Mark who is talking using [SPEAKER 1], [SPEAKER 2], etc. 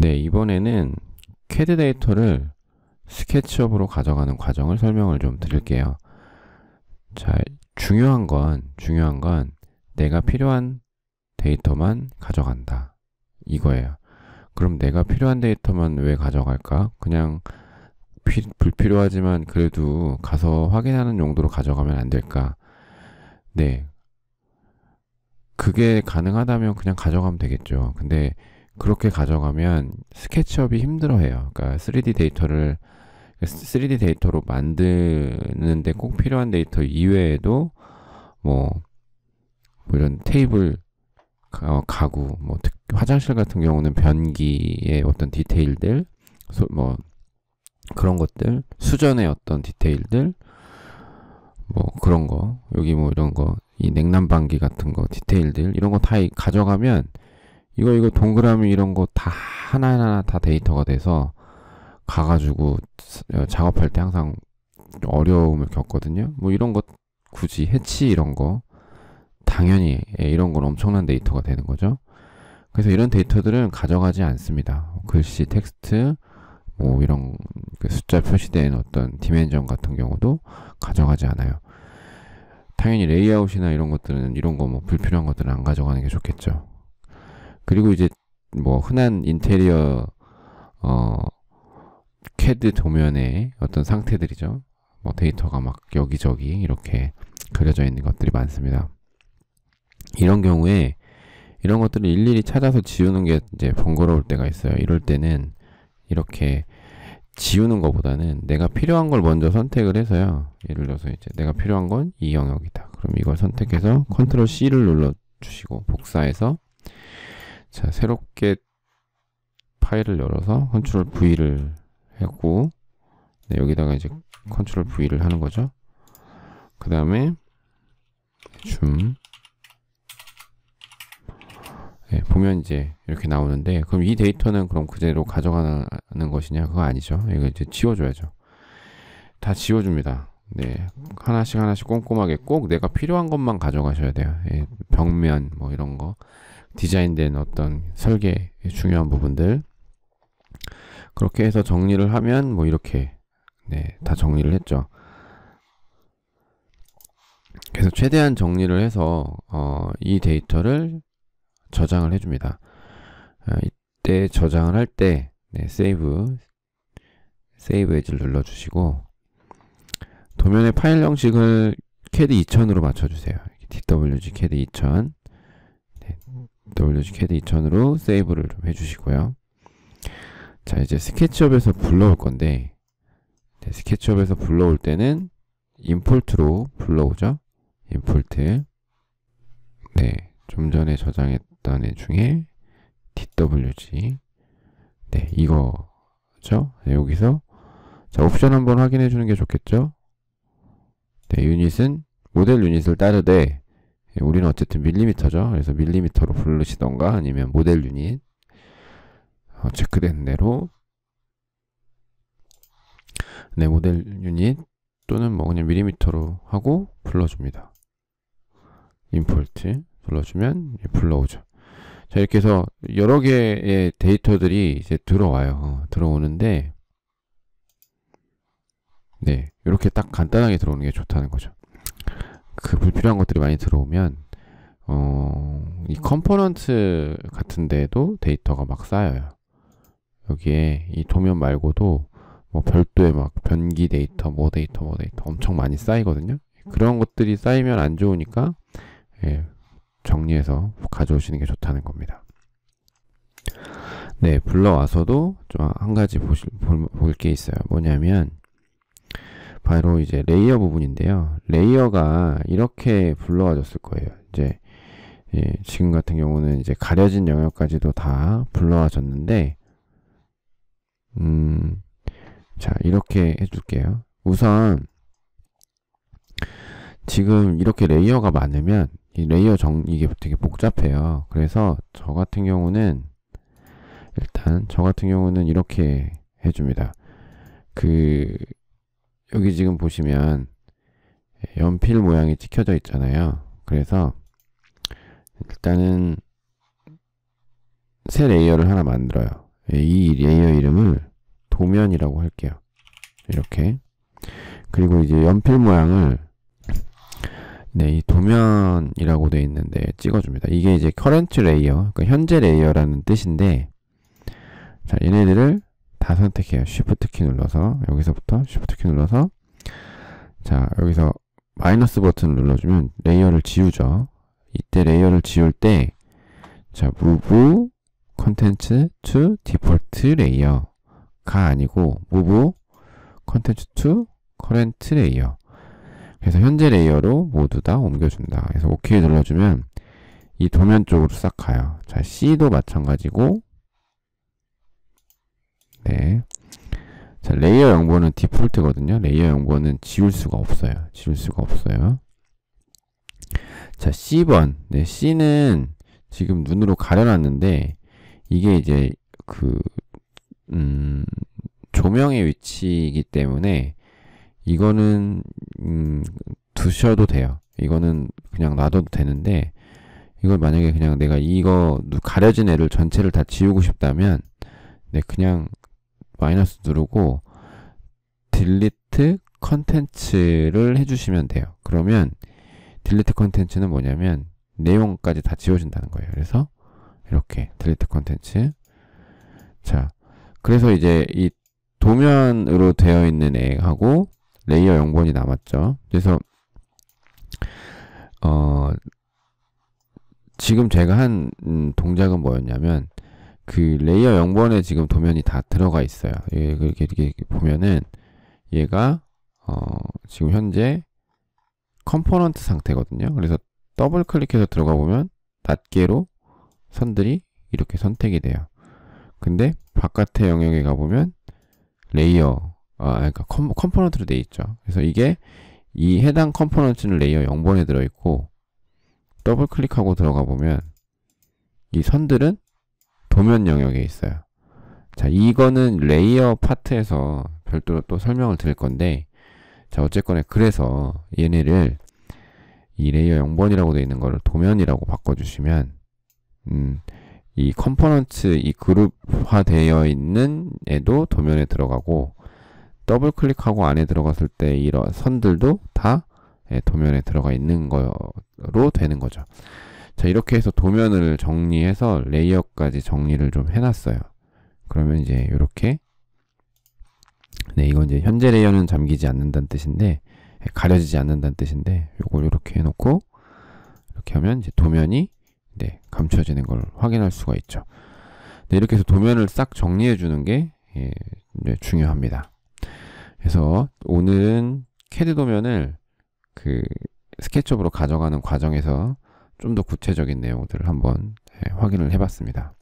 [SPEAKER 1] 네, 이번에는 캐드 데이터를 스케치업으로 가져가는 과정을 설명을 좀 드릴게요. 자, 중요한 건, 중요한 건 내가 필요한 데이터만 가져간다. 이거예요. 그럼 내가 필요한 데이터만 왜 가져갈까? 그냥 피, 불필요하지만 그래도 가서 확인하는 용도로 가져가면 안 될까? 네. 그게 가능하다면 그냥 가져가면 되겠죠. 근데 그렇게 가져가면 스케치업이 힘들어해요. 그러니까 3D 데이터를 3D 그러니까 데이터로 만드는데 꼭 필요한 데이터 이외에도 뭐, 뭐 이런 테이블 어, 가구, 뭐 특, 화장실 같은 경우는 변기의 어떤 디테일들, 소, 뭐 그런 것들, 수전의 어떤 디테일들, 뭐 그런 거, 여기 뭐 이런 거, 이 냉난방기 같은 거 디테일들 이런 거 다 가져가면 이거 이거 동그라미 이런 거 다 하나하나 다 데이터가 돼서 가가지고 어, 작업할 때 항상 어려움을 겪거든요. 뭐 이런 것 굳이 해치 이런 거 당연히 예, 이런 건 엄청난 데이터가 되는 거죠. 그래서 이런 데이터들은 가져가지 않습니다. 글씨, 텍스트, 뭐 이런 그 숫자 표시된 어떤 디멘전 같은 경우도 가져가지 않아요. 당연히 레이아웃이나 이런 것들은 이런 거 뭐 불필요한 것들은 안 가져가는 게 좋겠죠. 그리고 이제 뭐 흔한 인테리어 어 캐드 도면에 어떤 상태들이죠. 뭐 데이터가 막 여기저기 이렇게 그려져 있는 것들이 많습니다. 이런 경우에 이런 것들을 일일이 찾아서 지우는 게 이제 번거로울 때가 있어요. 이럴 때는 이렇게 지우는 것보다는 내가 필요한 걸 먼저 선택을 해서요. 예를 들어서 이제 내가 필요한 건 이 영역이다. 그럼 이걸 선택해서 컨트롤 C를 눌러 주시고 복사해서 자, 새롭게 파일을 열어서 컨트롤 V를 했고 네, 여기다가 이제 컨트롤 V를 하는 거죠. 그 다음에 줌 네, 보면 이제 이렇게 나오는데 그럼 이 데이터는 그럼 그대로 가져가는 것이냐 그거 아니죠. 이거 이제 지워줘야죠. 다 지워줍니다. 네, 하나씩 하나씩 꼼꼼하게 꼭 내가 필요한 것만 가져가셔야 돼요. 예, 벽면 뭐 이런 거 디자인된 어떤 설계의 중요한 부분들 그렇게 해서 정리를 하면 뭐 이렇게 네, 다 정리를 했죠. 그래서 최대한 정리를 해서 어, 이 데이터를 저장을 해줍니다. 아, 이때 저장을 할 때 네, 세이브 세이브 엣지를 눌러주시고 도면의 파일 형식을 캐 d 2000으로 맞춰주세요. DWG 캐 d 2000 네, wcad 2000으로 세이브를 좀 해주시고요. 자 이제 스케치업에서 불러올 건데 네, 스케치업에서 불러올 때는 임폴트로 불러오죠. 임폴트 네, 좀 전에 저장했던 애 중에 dwg 네, 이거죠. 네, 여기서 자, 옵션 한번 확인해 주는 게 좋겠죠? 네, 유닛은 모델 유닛을 따르되 예, 우리는 어쨌든 밀리미터죠. 그래서 밀리미터로 부르시던가 아니면 모델 유닛 어, 체크된 대로 내 네, 모델 유닛 또는 뭐 그냥 밀리미터로 하고 불러줍니다. 임폴트 불러주면 불러오죠. 자 이렇게 해서 여러 개의 데이터들이 이제 들어와요. 어, 들어오는데 네 이렇게 딱 간단하게 들어오는 게 좋다는 거죠. 그 불필요한 것들이 많이 들어오면 어, 이 음. 컴포넌트 같은 데에도 데이터가 막 쌓여요. 여기에 이 도면 말고도 뭐 별도의 막 변기 데이터, 뭐 데이터, 뭐 데이터 엄청 많이 쌓이거든요. 그런 음. 것들이 쌓이면 안 좋으니까 예, 정리해서 가져오시는 게 좋다는 겁니다. 네, 불러와서도 좀 한 가지 보실, 볼 게 있어요. 뭐냐면 바로 이제 레이어 부분인데요. 레이어가 이렇게 불러와줬을 거예요. 이제 예, 지금 같은 경우는 이제 가려진 영역까지도 다불러와줬는데 음, 자 이렇게 해줄게요. 우선 지금 이렇게 레이어가 많으면 이 레이어 정 이게 되게 복잡해요. 그래서 저 같은 경우는 일단 저 같은 경우는 이렇게 해줍니다. 그 여기 지금 보시면 연필 모양이 찍혀져 있잖아요. 그래서 일단은 새 레이어를 하나 만들어요. 이 레이어 이름을 도면이라고 할게요. 이렇게. 그리고 이제 연필 모양을 네, 이 도면이라고 되어 있는데 찍어줍니다. 이게 이제 커런 r 레이어, 그러니까 현재 레이어라는 뜻인데 자, 얘네들을 다 선택해요. Shift 키 눌러서 여기서부터 Shift 키 눌러서 자 여기서 마이너스 버튼 눌러주면 레이어를 지우죠. 이때 레이어를 지울 때 자, 무브 v 컨텐츠 t 디폴트 레이어가 아니고 무브 v 컨텐츠 t 커렌트 레이어 그래서 현재 레이어로 모두 다 옮겨준다. 그래서 OK 눌러주면 이 도면 쪽으로 싹 가요. 자, C도 마찬가지고 때. 자, 레이어 0번은 디폴트거든요. 레이어 0번은 지울 수가 없어요. 지울 수가 없어요. 자, C번. 네, C는 지금 눈으로 가려놨는데, 이게 이제 그, 음, 조명의 위치이기 때문에, 이거는, 음, 두셔도 돼요. 이거는 그냥 놔둬도 되는데, 이걸 만약에 그냥 내가 이거 가려진 애를 전체를 다 지우고 싶다면, 네, 그냥 마이너스 누르고 딜리트 컨텐츠를 해주시면 돼요. 그러면 딜리트 컨텐츠는 뭐냐면 내용까지 다 지워진다는 거예요. 그래서 이렇게 딜리트 컨텐츠 자 그래서 이제 이 도면으로 되어 있는 애하고 레이어 0번이 남았죠. 그래서 어 지금 제가 한 음, 동작은 뭐였냐면 그 레이어 0번에 지금 도면이 다 들어가 있어요. 예, 이렇게, 이렇게 보면은 얘가 어, 지금 현재 컴포넌트 상태거든요. 그래서 더블 클릭해서 들어가 보면 낱게로 선들이 이렇게 선택이 돼요. 근데 바깥의 영역에 가보면 레이어, 아, 그러니까 컴, 컴포넌트로 돼 있죠. 그래서 이게 이 해당 컴포넌트는 레이어 0번에 들어있고 더블 클릭하고 들어가 보면 이 선들은 도면 영역에 있어요. 자, 이거는 레이어 파트에서 별도로 또 설명을 드릴 건데 자, 어쨌거나 그래서 얘네를 이 레이어 0번이라고 되어 있는 거를 도면이라고 바꿔주시면 음, 이컴포넌트이 그룹화 되어 있는 애도 도면에 들어가고 더블 클릭하고 안에 들어갔을 때 이런 선들도 다 예, 도면에 들어가 있는 거로 되는 거죠. 자, 이렇게 해서 도면을 정리해서 레이어까지 정리를 좀 해놨어요. 그러면 이제 이렇게 네, 이건 이제 현재 레이어는 잠기지 않는다는 뜻인데 예, 가려지지 않는다는 뜻인데 요걸 이렇게 해놓고 이렇게 하면 이제 도면이 네, 감춰지는 걸 확인할 수가 있죠. 네, 이렇게 해서 도면을 싹 정리해 주는 게 예, 이 중요합니다. 그래서 오늘은 캐드 도면을 그 스케치업으로 가져가는 과정에서 좀더 구체적인 내용들을 한번 예, 확인을 해봤습니다.